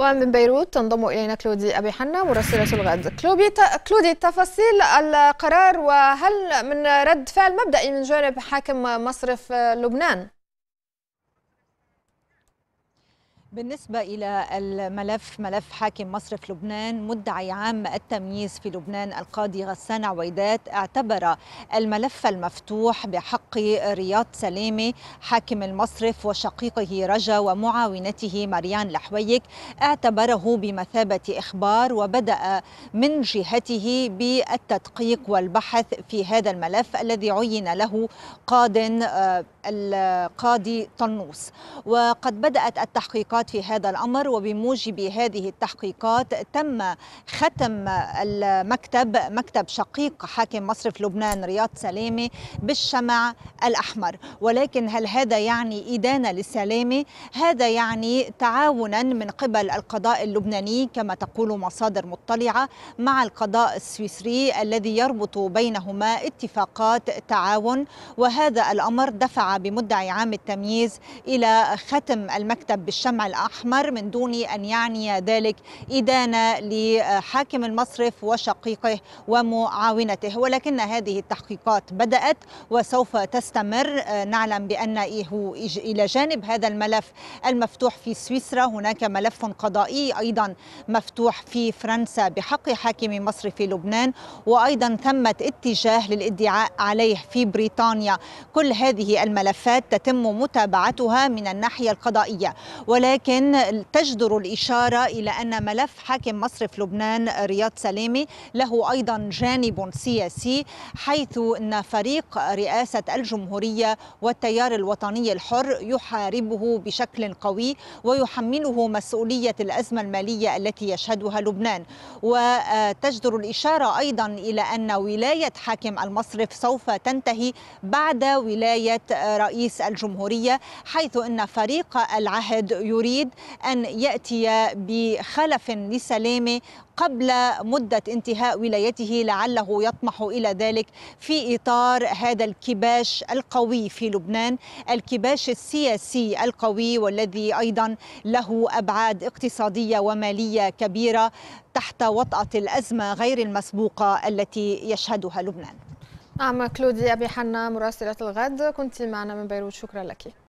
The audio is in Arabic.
ومن بيروت تنضم إلينا كلودي أبي حنا مراسلة الغد كلودي كلودي تفاصيل القرار وهل من رد فعل مبدئي من جانب حاكم مصرف لبنان؟ بالنسبة إلى الملف ملف حاكم مصرف لبنان مدعي عام التمييز في لبنان القاضي غسان عويدات اعتبر الملف المفتوح بحق رياض سلامة حاكم المصرف وشقيقه رجا ومعاونته مريان لحويك اعتبره بمثابة إخبار وبدأ من جهته بالتدقيق والبحث في هذا الملف الذي عين له قاض آه، القاضي طنوس وقد بدأت التحقيقات التحقيقات في هذا الأمر وبموجب هذه التحقيقات تم ختم المكتب مكتب شقيق حاكم مصرف لبنان رياض سلامة بالشمع الأحمر ولكن هل هذا يعني إدانة للسلامة؟ هذا يعني تعاونا من قبل القضاء اللبناني كما تقول مصادر مطلعة مع القضاء السويسري الذي يربط بينهما اتفاقات تعاون وهذا الأمر دفع بمدعي عام التمييز إلى ختم المكتب بالشمع الأحمر من دون أن يعني ذلك إدانة لحاكم المصرف وشقيقه ومعاونته ولكن هذه التحقيقات بدأت وسوف تستمر آه، نعلم بأن إيه إلى جانب هذا الملف المفتوح في سويسرا هناك ملف قضائي أيضا مفتوح في فرنسا بحق حاكم مصرف لبنان وأيضا ثمة اتجاه للادعاء عليه في بريطانيا كل هذه الملفات تتم متابعتها من الناحية القضائية ولكن ولكن تجدر الإشارة إلى أن ملف حاكم مصرف لبنان رياض سلامي له أيضا جانب سياسي حيث أن فريق رئاسة الجمهورية والتيار الوطني الحر يحاربه بشكل قوي ويحمله مسؤولية الأزمة المالية التي يشهدها لبنان وتجدر الإشارة أيضا إلى أن ولاية حاكم المصرف سوف تنتهي بعد ولاية رئيس الجمهورية حيث أن فريق العهد يريد يريد أن يأتي بخلف لسلامة قبل مدة انتهاء ولايته لعله يطمح إلى ذلك في إطار هذا الكباش القوي في لبنان الكباش السياسي القوي والذي أيضا له أبعاد اقتصادية ومالية كبيرة تحت وطأة الأزمة غير المسبوقة التي يشهدها لبنان نعم كلودي أبي حنا مراسلة الغد كنت معنا من بيروت شكرا لك